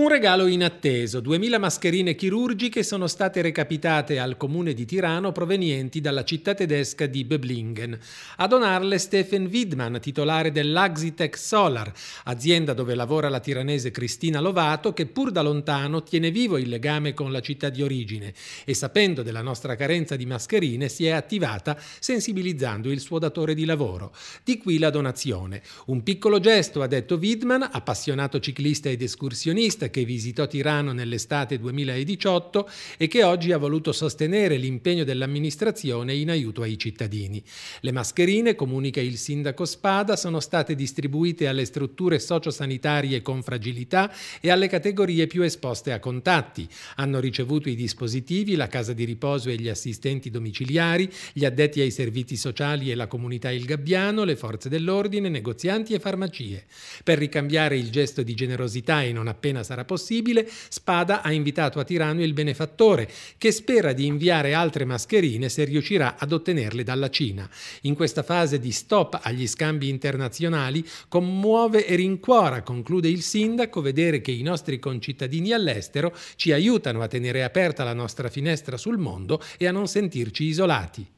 Un regalo inatteso, 2000 mascherine chirurgiche sono state recapitate al comune di Tirano provenienti dalla città tedesca di Böblingen. A donarle Stephen Widman, titolare dell'Axitech Solar, azienda dove lavora la tiranese Cristina Lovato che pur da lontano tiene vivo il legame con la città di origine e sapendo della nostra carenza di mascherine si è attivata sensibilizzando il suo datore di lavoro. Di qui la donazione. Un piccolo gesto, ha detto Widman, appassionato ciclista ed escursionista che visitò Tirano nell'estate 2018 e che oggi ha voluto sostenere l'impegno dell'amministrazione in aiuto ai cittadini. Le mascherine, comunica il sindaco Spada, sono state distribuite alle strutture sociosanitarie con fragilità e alle categorie più esposte a contatti. Hanno ricevuto i dispositivi, la casa di riposo e gli assistenti domiciliari, gli addetti ai servizi sociali e la comunità Il Gabbiano, le forze dell'ordine, negozianti e farmacie. Per ricambiare il gesto di generosità e non appena sarà sarà possibile, Spada ha invitato a Tirano il benefattore, che spera di inviare altre mascherine se riuscirà ad ottenerle dalla Cina. In questa fase di stop agli scambi internazionali commuove e rincuora, conclude il sindaco, vedere che i nostri concittadini all'estero ci aiutano a tenere aperta la nostra finestra sul mondo e a non sentirci isolati.